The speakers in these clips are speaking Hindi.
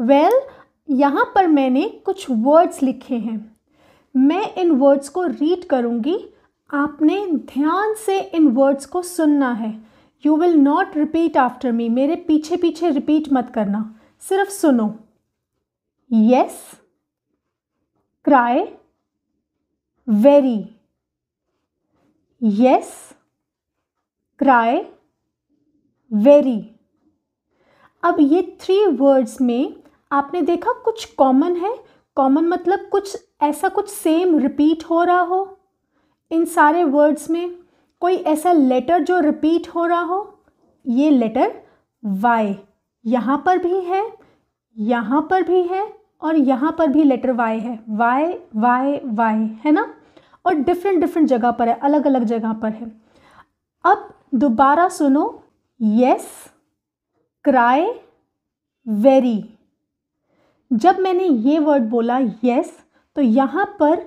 वेल well, यहाँ पर मैंने कुछ वर्ड्स लिखे हैं मैं इन वर्ड्स को रीड करूँगी आपने ध्यान से इन वर्ड्स को सुनना है you will not repeat after me मेरे पीछे पीछे रिपीट मत करना सिर्फ सुनो yes cry very yes cry very अब ये थ्री वर्ड्स में आपने देखा कुछ कॉमन है कॉमन मतलब कुछ ऐसा कुछ सेम रिपीट हो रहा हो इन सारे वर्ड्स में कोई ऐसा लेटर जो रिपीट हो रहा हो ये लेटर वाई यहाँ पर भी है यहाँ पर भी है और यहाँ पर भी लेटर वाई है वाई वाई वाई है ना और डिफरेंट डिफरेंट जगह पर है अलग अलग जगह पर है अब दोबारा सुनो यस क्राई वेरी जब मैंने ये वर्ड बोला यस तो यहाँ पर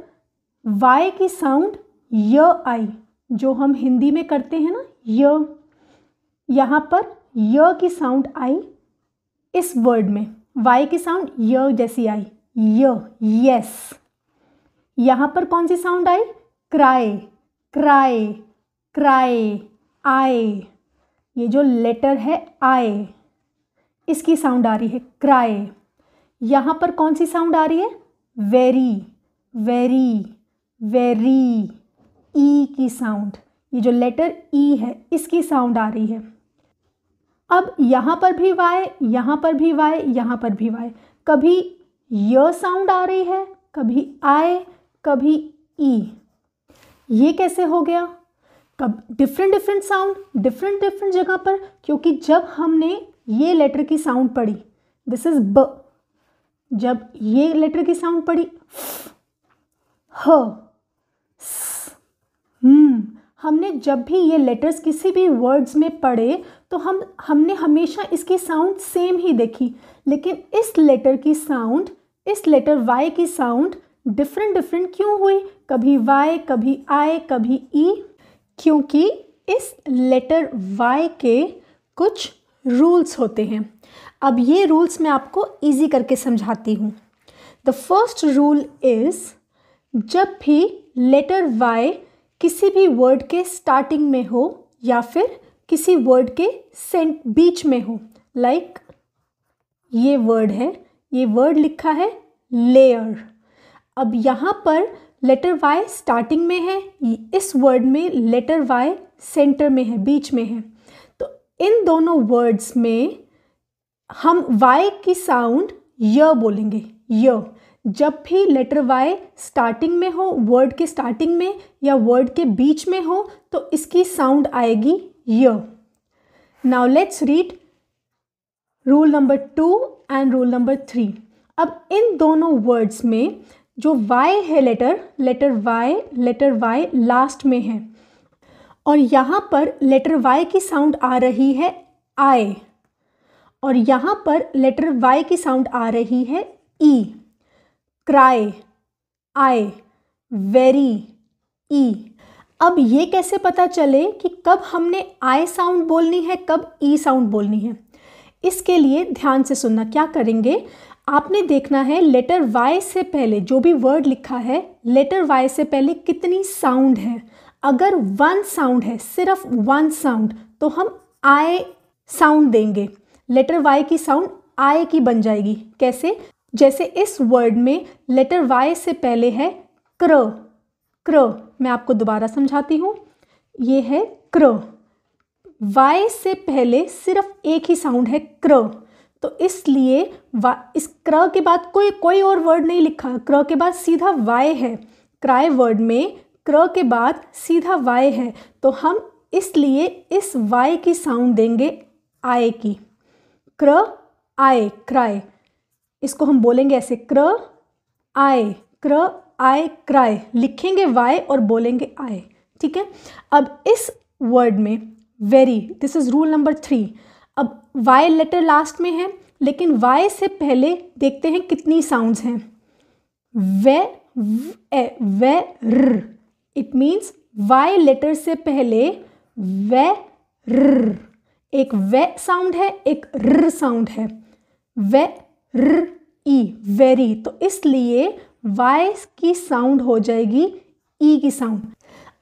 वाई की साउंड य आई जो हम हिंदी में करते हैं ना य यहाँ पर य की साउंड आई इस वर्ड में वाई की साउंड य जैसी आई य यस यहाँ पर कौन सी साउंड आई क्राए क्राए क्राए आए ये जो लेटर है आए इसकी साउंड आ रही है क्राए यहाँ पर कौन सी साउंड आ रही है वेरी वेरी वेरी ई की साउंड ये जो लेटर ई e है इसकी साउंड आ रही है अब यहाँ पर भी वाई यहाँ पर भी वाई यहाँ पर भी वाई कभी य साउंड आ रही है कभी आए कभी ई e. ये कैसे हो गया कब different different sound different different जगह पर क्योंकि जब हमने ये लेटर की साउंड पढ़ी दिस इज़ ब जब ये लेटर की साउंड पड़ी ह हम्म हमने जब भी ये लेटर्स किसी भी वर्ड्स में पढ़े तो हम हमने हमेशा इसकी साउंड सेम ही देखी लेकिन इस लेटर की साउंड इस लेटर वाई की साउंड डिफरेंट डिफरेंट क्यों हुई कभी वाई कभी आई कभी ई क्योंकि इस लेटर वाई के कुछ रूल्स होते हैं अब ये रूल्स मैं आपको ईजी करके समझाती हूँ द फर्स्ट रूल इज़ जब भी लेटर वाई किसी भी वर्ड के स्टार्टिंग में हो या फिर किसी वर्ड के सेंट बीच में हो लाइक like, ये वर्ड है ये वर्ड लिखा है लेयर अब यहाँ पर लेटर वाई स्टार्टिंग में है इस वर्ड में लेटर वाई सेंटर में है बीच में है तो इन दोनों वर्ड्स में हम वाई की साउंड य बोलेंगे य जब भी लेटर वाई स्टार्टिंग में हो वर्ड के स्टार्टिंग में या वर्ड के बीच में हो तो इसकी साउंड आएगी य now let's read rule number two and rule number three अब इन दोनों वर्ड्स में जो वाई है letter letter Y letter Y last में है और यहाँ पर लेटर वाई की साउंड आ रही है आई और यहाँ पर लेटर वाई की साउंड आ रही है ई क्राई आई वेरी ई अब ये कैसे पता चले कि कब हमने आई साउंड बोलनी है कब ई e साउंड बोलनी है इसके लिए ध्यान से सुनना क्या करेंगे आपने देखना है लेटर वाई से पहले जो भी वर्ड लिखा है लेटर वाई से पहले कितनी साउंड है अगर वन साउंड है सिर्फ वन साउंड तो हम आई साउंड देंगे लेटर वाई की साउंड आय की बन जाएगी कैसे जैसे इस वर्ड में लेटर वाई से पहले है क्र क्र मैं आपको दोबारा समझाती हूँ ये है क्र वाई से पहले सिर्फ एक ही साउंड है क्र तो इसलिए इस क्र के बाद कोई कोई और वर्ड नहीं लिखा क्र के बाद सीधा वाई है क्राय वर्ड में क्र के बाद सीधा वाई है तो हम इसलिए इस वाई की साउंड देंगे आय की क्र आय क्राय इसको हम बोलेंगे ऐसे क्र आय क्र आय क्राय लिखेंगे वाय और बोलेंगे आय ठीक है अब इस वर्ड में very this is rule number three अब वाई लेटर लास्ट में है लेकिन वाय से पहले देखते हैं कितनी साउंड्स हैं वे ए वे र इट मीन्स वाई लेटर से पहले वे र एक वे साउंड है एक र साउंड है वे र ई वेरी तो इसलिए वाई की साउंड हो जाएगी ई e की साउंड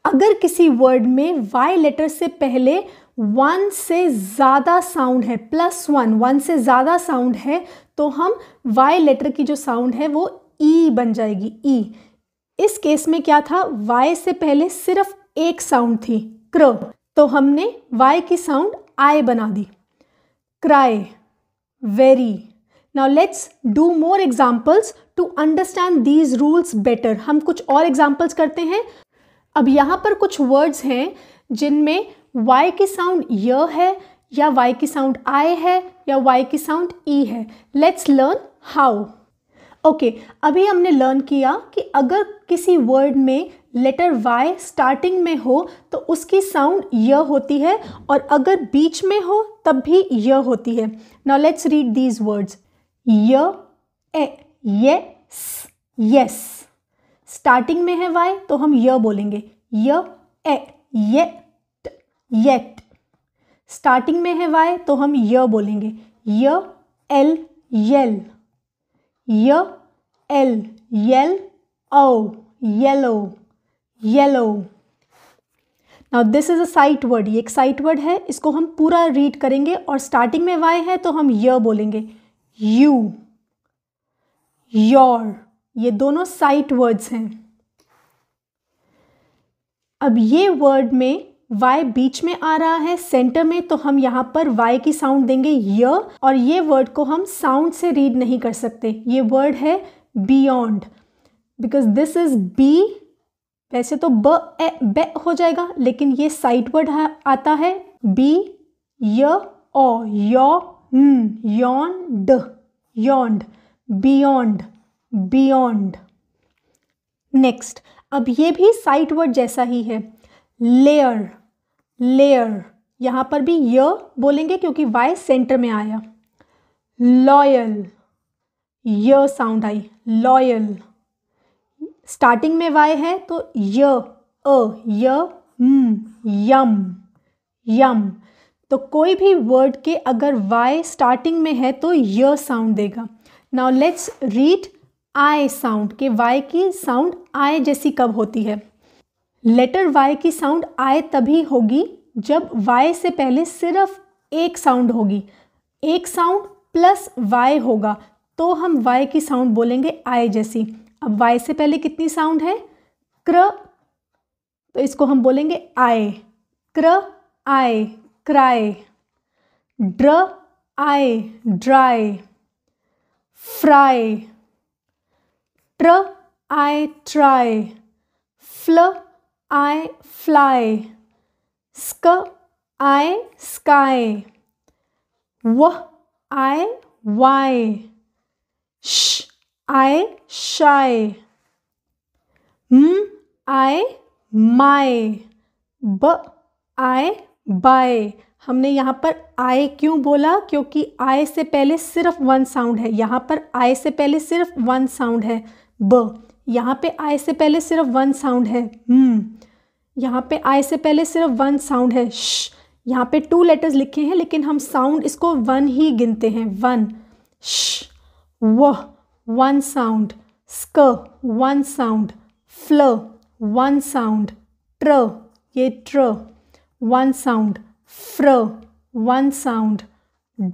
अगर किसी वर्ड में वाई लेटर से पहले वन से ज़्यादा साउंड है प्लस वन वन से ज़्यादा साउंड है तो हम वाई लेटर की जो साउंड है वो ई e बन जाएगी ई e. इस केस में क्या था वाई से पहले सिर्फ एक साउंड थी क्र तो हमने वाई की साउंड आय बना दी cry very now let's do more examples to understand these rules better हम कुछ और एग्जाम्पल्स करते हैं अब यहाँ पर कुछ वर्ड्स हैं जिनमें वाई की साउंड य है या वाई की साउंड आई है या वाई की साउंड ई e है लेट्स लर्न हाउ ओके अभी हमने लर्न किया कि अगर किसी वर्ड में लेटर वाई स्टार्टिंग में हो तो उसकी साउंड य होती है और अगर बीच में हो तब भी य होती है now let's read these words य ए यस यस स्टार्टिंग में है वाई तो हम य बोलेंगे य ए ट, येट स्टार्टिंग में है वाई तो हम य बोलेंगे य एल यल य एल यल O yellow yellow now this is a sight word ये एक साइट वर्ड है इसको हम पूरा रीड करेंगे और स्टार्टिंग में वाई है तो हम य बोलेंगे यू योर ये दोनों साइट वर्ड्स हैं अब ये वर्ड में वाई बीच में आ रहा है सेंटर में तो हम यहाँ पर वाई की साउंड देंगे य और ये वर्ड को हम साउंड से रीड नहीं कर सकते ये वर्ड है beyond because this is B वैसे तो ब ए बे हो जाएगा लेकिन ये साइड वर्ड आता है बी य ओ यो न ड योंड बियॉन्ड बियॉन्ड नेक्स्ट अब ये भी साइट वर्ड जैसा ही है लेयर लेयर यहां पर भी य बोलेंगे क्योंकि वाई सेंटर में आया लॉयल य साउंड आई लॉयल स्टार्टिंग में वाई है तो य अ य यम यम तो कोई भी वर्ड के अगर वाई स्टार्टिंग में है तो य साउंड देगा now let's read I sound के वाई की साउंड आय जैसी कब होती है लेटर वाई की साउंड आय तभी होगी जब वाई से पहले सिर्फ एक साउंड होगी एक साउंड प्लस वाई होगा तो हम वाई की साउंड बोलेंगे आय जैसी अब वाई से पहले कितनी साउंड है क्र तो इसको हम बोलेंगे आए क्र आए क्राए ड्र आए ड्राय फ्राई ट्र आए ट्राय फ्ल आए फ्लाय स्क आए स्काई वह आए वाई श I shy. M I my. B I by हमने यहाँ पर आय क्यों बोला क्योंकि आय से पहले सिर्फ वन साउंड है यहाँ पर आय से पहले सिर्फ वन साउंड है ब यहाँ पे आय से पहले सिर्फ वन साउंड है हम्म यहाँ पे आय से पहले सिर्फ वन साउंड है श यहाँ पे टू लेटर्स लिखे हैं लेकिन हम साउंड इसको वन ही गिनते हैं वन श वह one sound, sk one sound, fl one sound, tr ye tr one sound, fr one sound,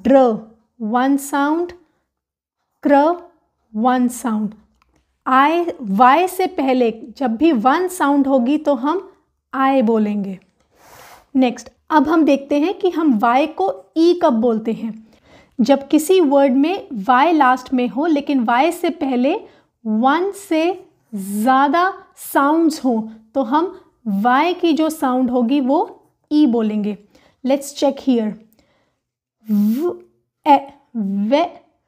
dr one sound, kr one sound. i y se pehle jab bhi one sound hogi to hum i bolenge next अब हम देखते हैं कि हम y को e कब बोलते हैं जब किसी वर्ड में वाई लास्ट में हो लेकिन वाई से पहले वन से ज़्यादा साउंड्स हों तो हम वाई की जो साउंड होगी वो ई e बोलेंगे लेट्स चेक हियर व ए वे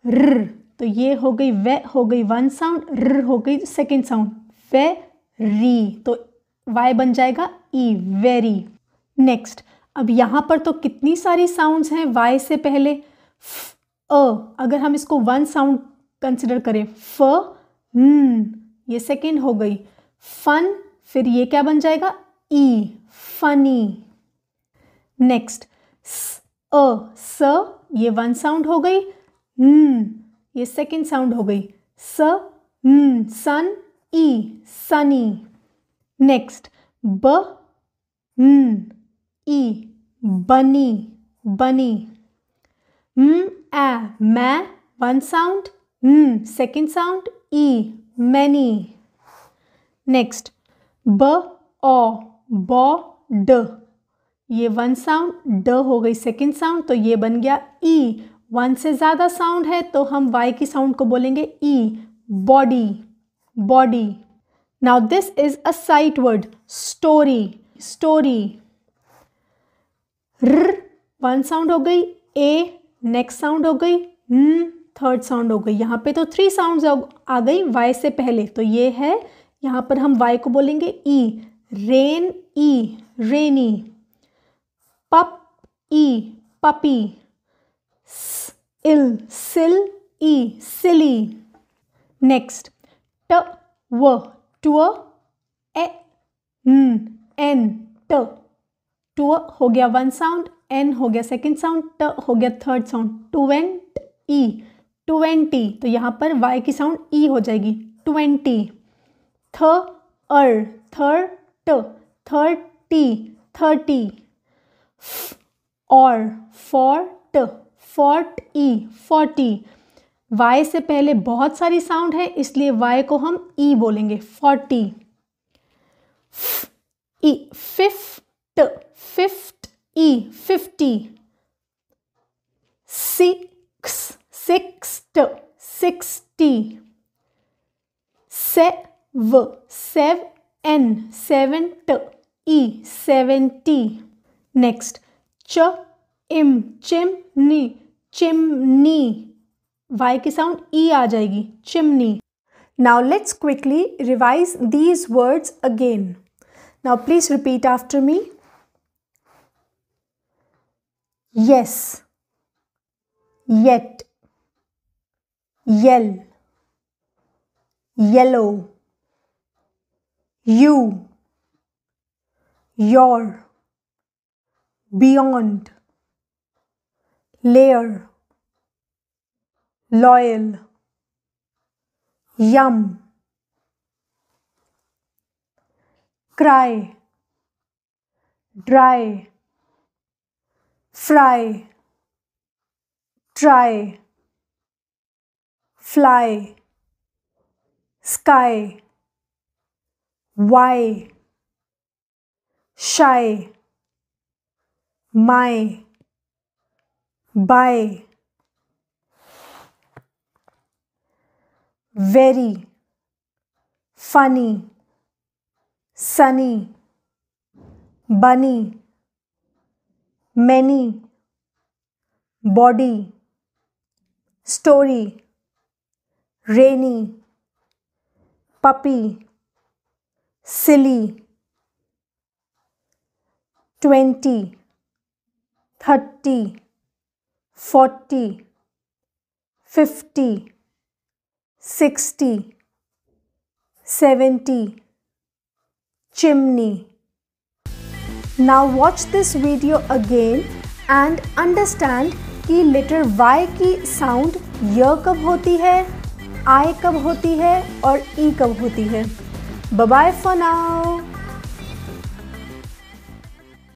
र तो ये हो गई वे हो गई वन साउंड र हो गई सेकेंड साउंड वे री तो वाई बन जाएगा ई वेरी नेक्स्ट अब यहाँ पर तो कितनी सारी साउंड्स हैं वाई से पहले अ अगर हम इसको वन साउंड कंसिडर करें फ न ये सेकेंड हो गई फन फिर ये क्या बन जाएगा ई फनी नेक्स्ट स अ स ये वन साउंड हो गई न ये सेकेंड साउंड हो गई स न सन ई सनी नेक्स्ट ब न ई बनी बनी m a ma one sound m second sound e many next b o bo d ये वन साउंड ड हो गई सेकेंड साउंड तो ये बन गया ई e. वन से ज़्यादा साउंड है तो हम वाई की साउंड को बोलेंगे ई body body now this is a sight word story story र वन साउंड हो गई ए नेक्स्ट साउंड हो गई न थर्ड साउंड हो गई यहाँ पे तो थ्री साउंड आ गई वाई से पहले तो ये है यहाँ पर हम वाई को बोलेंगे ई रेन ई रेनी पप ई पपी इल सिल ई सिली नेक्स्ट ट व टू एन ट टू हो गया वन साउंड एन हो गया सेकेंड साउंड ट हो गया थर्ड साउंड ट्वेंट ई ट्वेंटी तो यहाँ पर वाई की साउंड ई e हो जाएगी ट्वेंटी थ अर थर ट थर्टी थर्टी और फोर्ट फोर्ट ई फोर्टी वाई से पहले बहुत सारी साउंड है इसलिए वाई को हम ई e बोलेंगे फोर्टी ई फिफ्ट फिफ्ट E fifty. Six sixth sixty. सेव सेव एन सेवेंट e seventy. Next ch इम chimney chimney. वाई की साउंड ई e आ जाएगी chimney now let's quickly revise these words again now please repeat after me yes, yet, yell, yellow, you, your, beyond, layer, loyal, yum, cry, dry fry try fly sky why shy my by very funny sunny bunny many, body, story, rainy, puppy, silly, twenty, thirty, forty, fifty, sixty, seventy, chimney now watch this video again and understand कि लेटर वाई की साउंड य कब होती है आई कब होती है और ई e कब होती है बाय फॉर नाउ